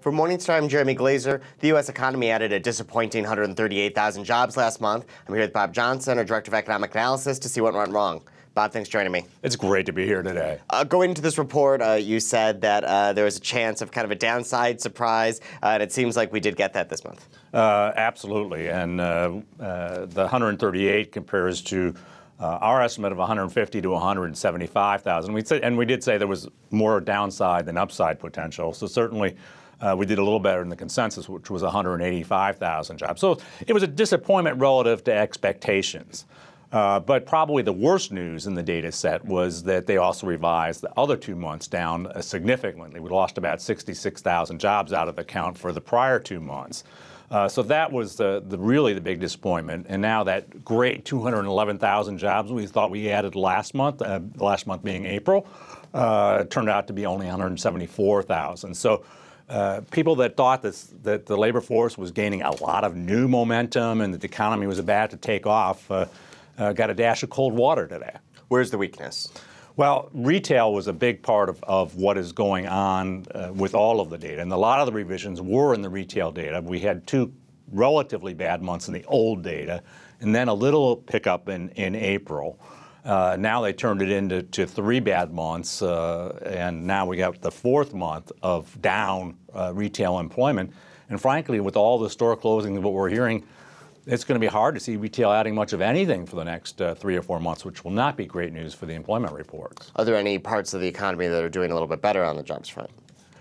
For Morningstar, I'm Jeremy Glazer. The U.S. economy added a disappointing 138,000 jobs last month. I'm here with Bob Johnson, our Director of Economic Analysis, to see what went wrong. Bob, thanks for joining me. It's great to be here today. Uh, going into this report, uh, you said that uh, there was a chance of kind of a downside surprise, uh, and it seems like we did get that this month. Uh, absolutely, and uh, the 138 compares to uh, our estimate of 150 to 175,000. We and we did say there was more downside than upside potential. So certainly, uh, we did a little better than the consensus, which was 185,000 jobs. So it was a disappointment relative to expectations. Uh, but probably the worst news in the data set was that they also revised the other two months down uh, significantly. We lost about 66,000 jobs out of the count for the prior two months. Uh, so that was the, the, really the big disappointment. And now that great 211,000 jobs we thought we added last month, uh, last month being April, uh, turned out to be only 174,000. So uh, people that thought this, that the labor force was gaining a lot of new momentum and that the economy was about to take off uh, got a dash of cold water today. Where's the weakness? Well, retail was a big part of, of what is going on uh, with all of the data. And a lot of the revisions were in the retail data. We had two relatively bad months in the old data, and then a little pickup in, in April. Uh, now they turned it into three bad months, uh, and now we got the fourth month of down uh, retail employment. And frankly, with all the store closings, what we're hearing, it's going to be hard to see retail adding much of anything for the next uh, three or four months, which will not be great news for the employment reports. Are there any parts of the economy that are doing a little bit better on the jobs front?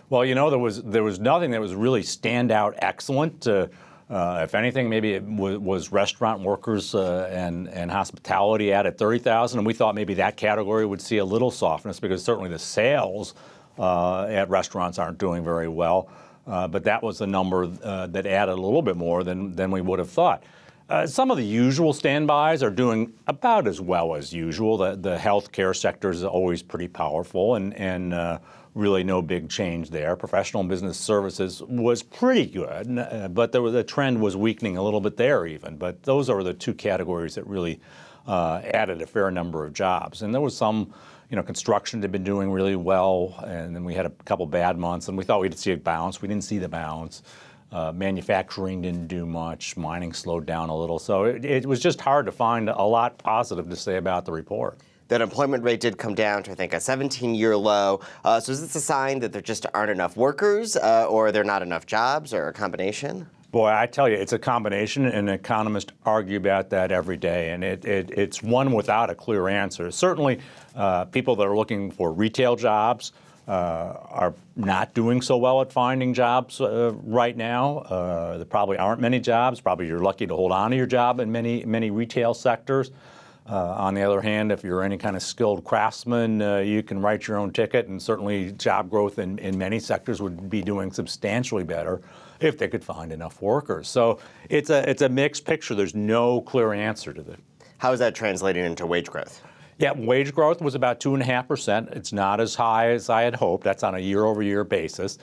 Well, you know, there was there was nothing that was really standout excellent. Uh, uh, if anything, maybe it w- was restaurant workers uh, and and hospitality added thirty thousand, and we thought maybe that category would see a little softness because certainly the sales uh, at restaurants aren't doing very well. Uh, but that was a number uh, that added a little bit more than, than we would have thought. Uh, some of the usual standbys are doing about as well as usual. The, the healthcare sector is always pretty powerful and, and uh, really no big change there. Professional and business services was pretty good, uh, but was, the trend was weakening a little bit there even. But those are the two categories that really added a fair number of jobs. And there was some you know, construction had been doing really well, and then we had a couple bad months, and we thought we'd see a bounce. We didn't see the bounce. Uh, manufacturing didn't do much. Mining slowed down a little. So it, it, was just hard to find a lot positive to say about the report. That employment rate did come down to, I think, a 17 year low. Uh, so is this a sign that there just aren't enough workers, uh, or there not enough jobs, or a combination? Boy, I tell you, it's a combination, and economists argue about that every day, and it, it, it's one without a clear answer. Certainly, uh, people that are looking for retail jobs uh, are not doing so well at finding jobs uh, right now. Uh, there probably aren't many jobs. Probably you're lucky to hold on to your job in many, many retail sectors. Uh, on the other hand, if you're any kind of skilled craftsman, uh, you can write your own ticket, and certainly job growth in, in many sectors would be doing substantially better if they could find enough workers. So it's a, it's a mixed picture. There's no clear answer to that. How is that translating into wage growth? Yeah, wage growth was about 2.5%. It's not as high as I had hoped. That's on a year over year basis.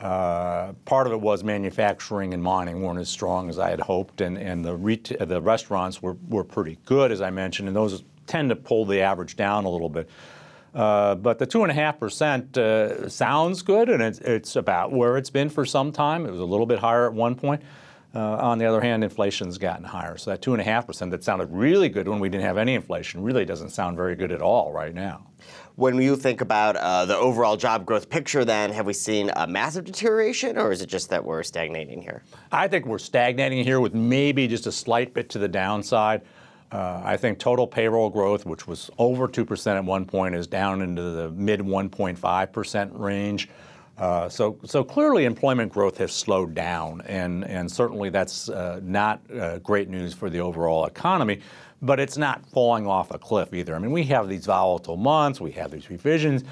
Uh, part of it was manufacturing and mining weren't as strong as I had hoped, and, and the, reta- the restaurants were, were pretty good, as I mentioned, and those tend to pull the average down a little bit. Uh, but the 2.5% uh, sounds good, and it's, it's, about where it's been for some time. It was a little bit higher at one point. Uh, on the other hand, inflation's gotten higher. So that 2.5% that sounded really good when we didn't have any inflation really doesn't sound very good at all right now. When you think about uh, the overall job growth picture, then, have we seen a massive deterioration, or is it just that we're stagnating here? I think we're stagnating here with maybe just a slight bit to the downside. Uh, I think total payroll growth, which was over 2% at one point, is down into the mid 1.5% range. Uh, so, so clearly employment growth has slowed down, and, and certainly that's uh, not uh, great news for the overall economy, but it's not falling off a cliff either. I mean, we have these volatile months, we have these revisions,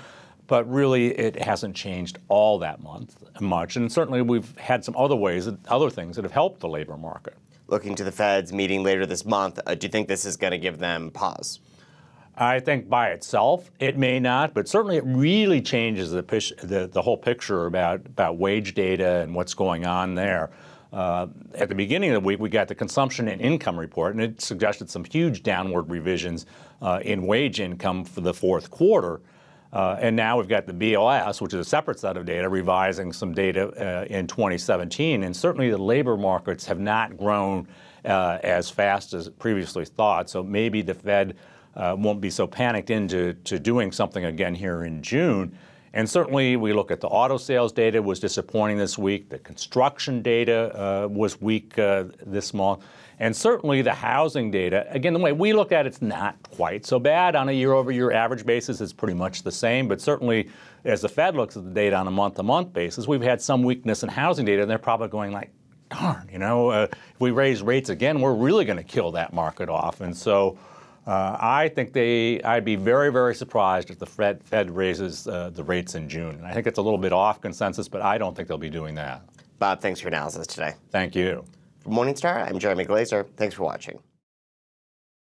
but really it hasn't changed all that month, much. And certainly we've had some other ways, other things that have helped the labor market looking to the Fed's meeting later this month. Uh, do you think this is going to give them pause? I think by itself it may not, but certainly it really changes the, the, the whole picture about, about wage data and what's going on there. Uh, at the beginning of the week, we got the consumption and income report, and it suggested some huge downward revisions uh, in wage income for the fourth quarter. Uh, and now we've got the BLS, which is a separate set of data, revising some data uh, in 2017. And certainly the labor markets have not grown uh, as fast as previously thought. So maybe the Fed uh, won't be so panicked into doing something again here in June. And certainly we look at the auto sales data was disappointing this week. The construction data uh, was weak uh, this month. And certainly the housing data, again, the way we look at it, it's not quite so bad on a year over year average basis. It's pretty much the same. But certainly as the Fed looks at the data on a month to month basis, we've had some weakness in housing data and they're probably going like, darn, you know, uh, if we raise rates again, we're really going to kill that market off. And so uh, I think they, I'd be very, very surprised if the Fed, Fed raises uh, the rates in June. And I think it's a little bit off consensus, but I don't think they'll be doing that. Bob, thanks for your analysis today. Thank you. For Morningstar, I'm Jeremy Glazer. Thanks for watching.